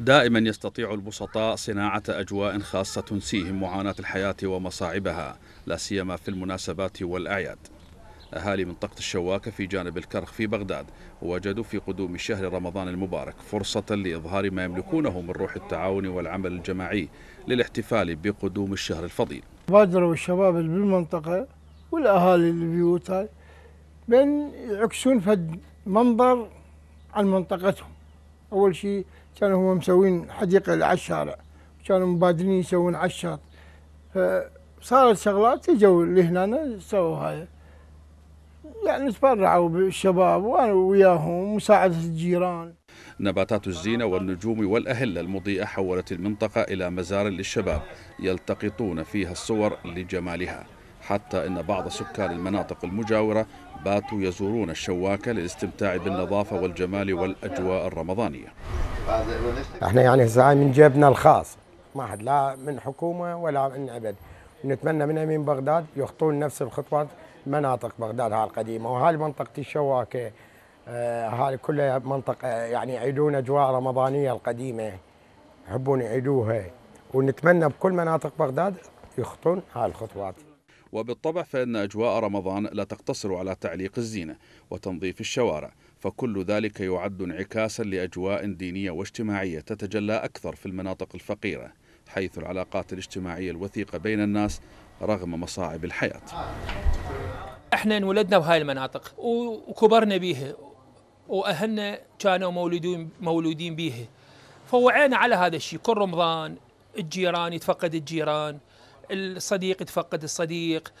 دائما يستطيع البسطاء صناعة أجواء خاصة تنسيهم معاناة الحياة ومصاعبها لا سيما في المناسبات والأعياد أهالي منطقة الشواكة في جانب الكرخ في بغداد وجدوا في قدوم شهر رمضان المبارك فرصة لإظهار ما يملكونه من روح التعاون والعمل الجماعي للاحتفال بقدوم الشهر الفضيل بادروا الشباب بالمنطقة والأهالي البيوت بأن يعكسون فد منظر عن منطقتهم أول شيء كانوا هم مسوين حديقة على الشارع كانوا مبادرين يسوون على الشاط فصارت شغلات اجوا لهنا سووا هاي يعني تبرعوا بالشباب وانا وياهم مساعدة الجيران نباتات الزينة والنجوم والأهلة المضيئة حولت المنطقة إلى مزار للشباب يلتقطون فيها الصور لجمالها حتى أن بعض سكان المناطق المجاورة باتوا يزورون الشواكة للاستمتاع بالنظافة والجمال والأجواء الرمضانية احنا يعني هسه من جيبنا الخاص ما حد لا من حكومة ولا من عبد نتمنى من امين بغداد يخطون نفس الخطوات مناطق بغداد هاي القديمه وهاي منطقه الشواكه آه، هاي كلها منطقه آه، يعني يعيدون اجواء رمضانيه القديمه يحبون يعيدوها ونتمنى بكل مناطق بغداد يخطون هاي الخطوات وبالطبع فإن أجواء رمضان لا تقتصر على تعليق الزينة وتنظيف الشوارع فكل ذلك يعد انعكاسا لأجواء دينية واجتماعية تتجلى أكثر في المناطق الفقيرة حيث العلاقات الاجتماعية الوثيقة بين الناس رغم مصاعب الحياة احنا انولدنا بهاي المناطق وكبرنا بيها واهلنا كانوا مولودين مولودين بيها فوعينا على هذا الشيء كل رمضان الجيران يتفقد الجيران الصديق يتفقد الصديق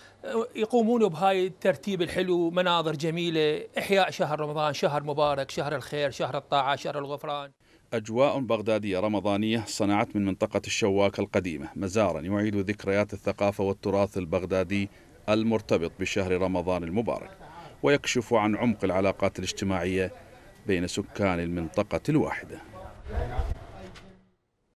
يقومون بهاي الترتيب الحلو مناظر جميلة إحياء شهر رمضان شهر مبارك شهر الخير شهر الطاعة شهر الغفران أجواء بغدادية رمضانية صنعت من منطقة الشواكة القديمة مزارا يعيد ذكريات الثقافة والتراث البغدادي المرتبط بشهر رمضان المبارك ويكشف عن عمق العلاقات الاجتماعية بين سكان المنطقة الواحدة